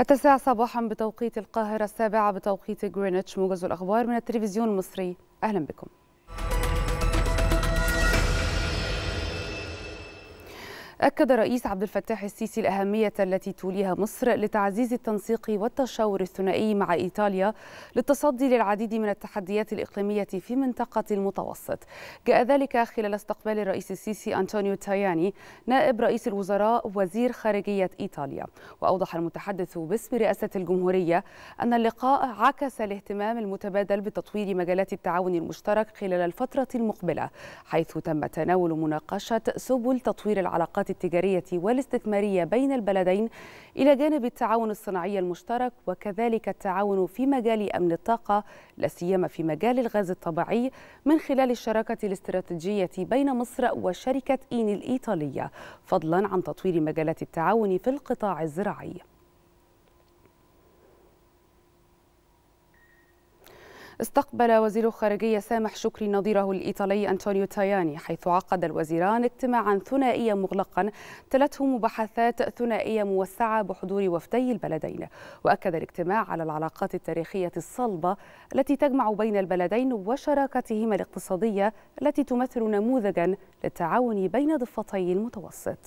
التاسعة صباحا بتوقيت القاهرة السابعة بتوقيت غرينتش موجز الأخبار من التلفزيون المصري أهلا بكم أكد رئيس عبد الفتاح السيسي الأهمية التي توليها مصر لتعزيز التنسيق والتشاور الثنائي مع إيطاليا للتصدي للعديد من التحديات الإقليمية في منطقة المتوسط جاء ذلك خلال استقبال الرئيس السيسي أنطونيو تاياني نائب رئيس الوزراء وزير خارجية إيطاليا وأوضح المتحدث باسم رئاسة الجمهورية أن اللقاء عكس الاهتمام المتبادل بتطوير مجالات التعاون المشترك خلال الفترة المقبلة حيث تم تناول مناقشة سبل تطوير العلاقات العلاقات التجارية والاستثمارية بين البلدين إلى جانب التعاون الصناعي المشترك وكذلك التعاون في مجال أمن الطاقة لا سيما في مجال الغاز الطبيعي من خلال الشراكة الاستراتيجية بين مصر وشركة إين الإيطالية فضلا عن تطوير مجالات التعاون في القطاع الزراعي استقبل وزير الخارجية سامح شكري نظيره الإيطالي أنطونيو تاياني حيث عقد الوزيران اجتماعا ثنائيا مغلقا تلته مباحثات ثنائية موسعة بحضور وفدي البلدين وأكد الاجتماع على العلاقات التاريخية الصلبة التي تجمع بين البلدين وشراكتهما الاقتصادية التي تمثل نموذجا للتعاون بين ضفتي المتوسط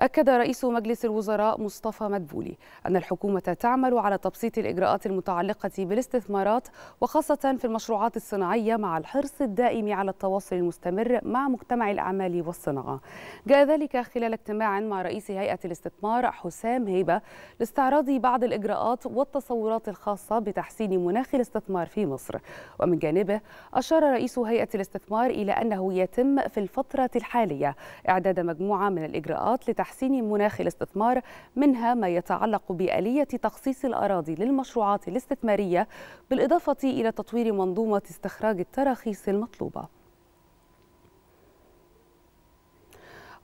أكد رئيس مجلس الوزراء مصطفى مدبولي أن الحكومة تعمل على تبسيط الإجراءات المتعلقة بالاستثمارات وخاصة في المشروعات الصناعية مع الحرص الدائم على التواصل المستمر مع مجتمع الأعمال والصناعة جاء ذلك خلال اجتماع مع رئيس هيئة الاستثمار حسام هيبة لاستعراض بعض الإجراءات والتصورات الخاصة بتحسين مناخ الاستثمار في مصر ومن جانبه أشار رئيس هيئة الاستثمار إلى أنه يتم في الفترة الحالية إعداد مجموعة من الإجراءات لتحسين تحسين مناخ الاستثمار منها ما يتعلق بآلية تخصيص الأراضي للمشروعات الاستثمارية بالإضافة إلى تطوير منظومة استخراج التراخيص المطلوبة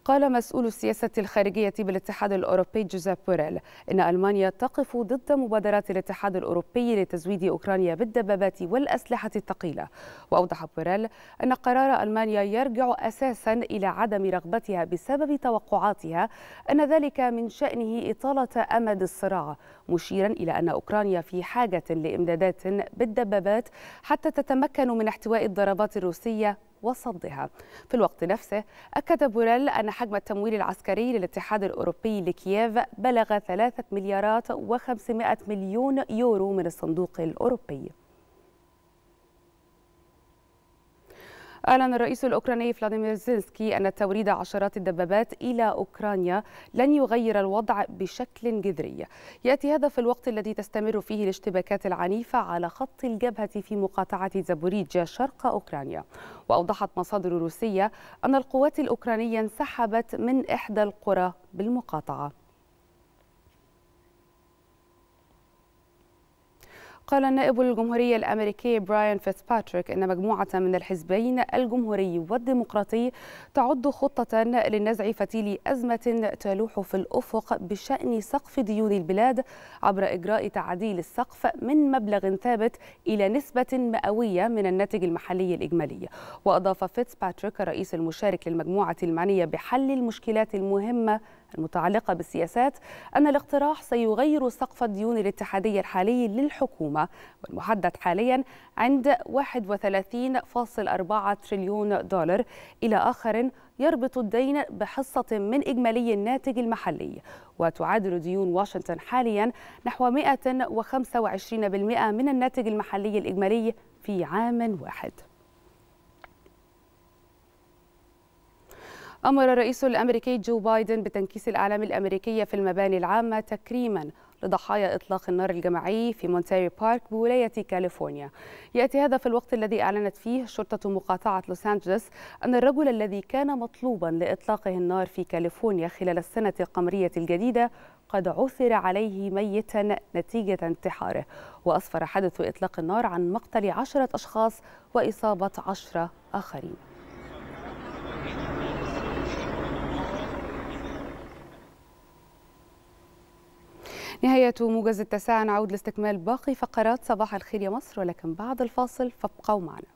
قال مسؤول السياسة الخارجية بالاتحاد الأوروبي جوزيف بوريل إن ألمانيا تقف ضد مبادرات الاتحاد الأوروبي لتزويد أوكرانيا بالدبابات والأسلحة الثقيلة وأوضح بوريل أن قرار ألمانيا يرجع أساسا إلى عدم رغبتها بسبب توقعاتها أن ذلك من شأنه إطالة أمد الصراع مشيرا إلى أن أوكرانيا في حاجة لإمدادات بالدبابات حتى تتمكن من احتواء الضربات الروسية وصدها في الوقت نفسه أكد بوريل أن حجم التمويل العسكري للاتحاد الأوروبي لكييف بلغ ثلاثة مليارات وخمسمائة مليون يورو من الصندوق الأوروبي أعلن الرئيس الأوكراني فلاديمير زينسكي أن توريد عشرات الدبابات إلى أوكرانيا لن يغير الوضع بشكل جذري يأتي هذا في الوقت الذي تستمر فيه الاشتباكات العنيفة على خط الجبهة في مقاطعة زابوريجيا شرق أوكرانيا وأوضحت مصادر روسية أن القوات الأوكرانية انسحبت من إحدى القرى بالمقاطعة قال النائب الجمهورية الأمريكي براين فيتسباتريك أن مجموعة من الحزبين الجمهوري والديمقراطي تعد خطة لنزع فتيل أزمة تلوح في الأفق بشأن سقف ديون البلاد عبر إجراء تعديل السقف من مبلغ ثابت إلى نسبة مئوية من الناتج المحلي الإجمالي وأضاف فيتسباتريك رئيس المشارك للمجموعة المعنية بحل المشكلات المهمة المتعلقة بالسياسات أن الاقتراح سيغير سقف الديون الاتحادية الحالي للحكومة والمحدد حاليا عند 31.4 تريليون دولار إلى آخر يربط الدين بحصة من إجمالي الناتج المحلي وتعادل ديون واشنطن حاليا نحو 125% من الناتج المحلي الإجمالي في عام واحد أمر الرئيس الأمريكي جو بايدن بتنكيس الأعلام الأمريكية في المباني العامة تكريما لضحايا إطلاق النار الجماعي في مونتيري بارك بولاية كاليفورنيا يأتي هذا في الوقت الذي أعلنت فيه شرطة مقاطعة لوس أنجلوس أن الرجل الذي كان مطلوبا لإطلاقه النار في كاليفورنيا خلال السنة القمرية الجديدة قد عثر عليه ميتا نتيجة انتحاره وأسفر حدث إطلاق النار عن مقتل عشرة أشخاص وإصابة عشرة آخرين نهاية موجز التسعة نعود لاستكمال باقي فقرات صباح الخير يا مصر ولكن بعد الفاصل فابقوا معنا